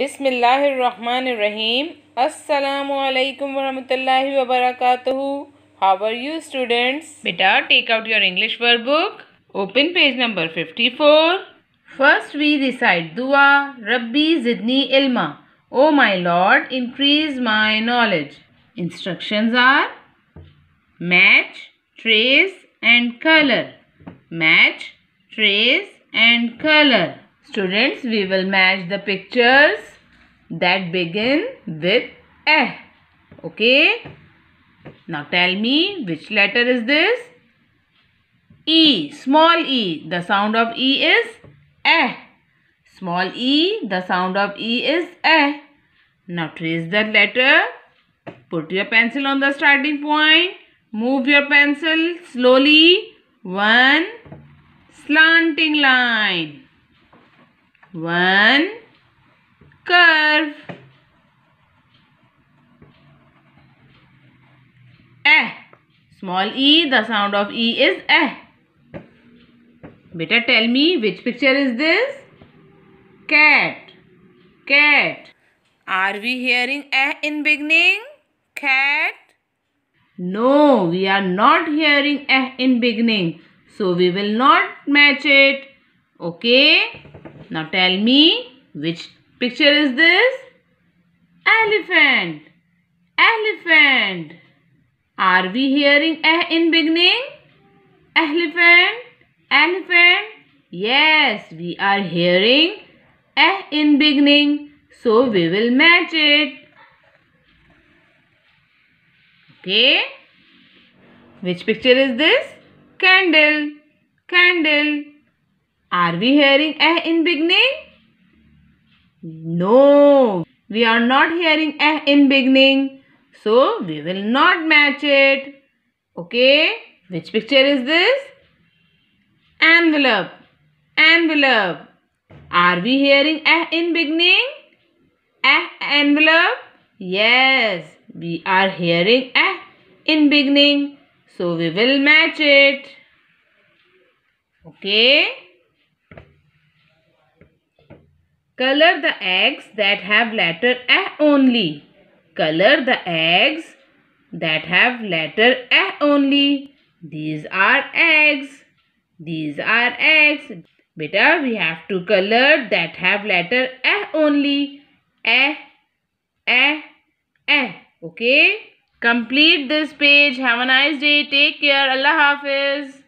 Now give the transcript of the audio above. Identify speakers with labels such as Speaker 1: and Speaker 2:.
Speaker 1: बिसमीम अल्लाम वरहमल वरक हाउ आर यू स्टूडेंट्स बेटा take out your English word book open page number fifty four first we recite दुआ रब्बी जिदनी इल्मा O my lord increase my knowledge instruction are match trace and colour match trace and colour Students, we will match the pictures that begin with A. Okay. Now tell me which letter is this? E. Small e. The sound of e is A. Small e. The sound of e is A. Now trace that letter. Put your pencil on the starting point. Move your pencil slowly. One slanting line one curve eh small e the sound of e is eh Better tell me which picture is this cat cat are we hearing eh in beginning cat no we are not hearing eh in beginning so we will not match it okay now tell me which picture is this? Elephant. Elephant. Are we hearing eh in beginning? Elephant. Elephant. Yes, we are hearing eh in beginning. So we will match it. Okay. Which picture is this? Candle. Candle. Are we hearing eh in beginning? No, we are not hearing eh in beginning. So, we will not match it. Okay, which picture is this? Envelope, envelope. Are we hearing eh in beginning? Eh envelope? Yes, we are hearing eh in beginning. So, we will match it. Okay. Color the eggs that have letter A only. Color the eggs that have letter A only. These are eggs. These are eggs. Beta, we have to color that have letter A only. A, A, A. Okay? Complete this page. Have a nice day. Take care. Allah Hafiz.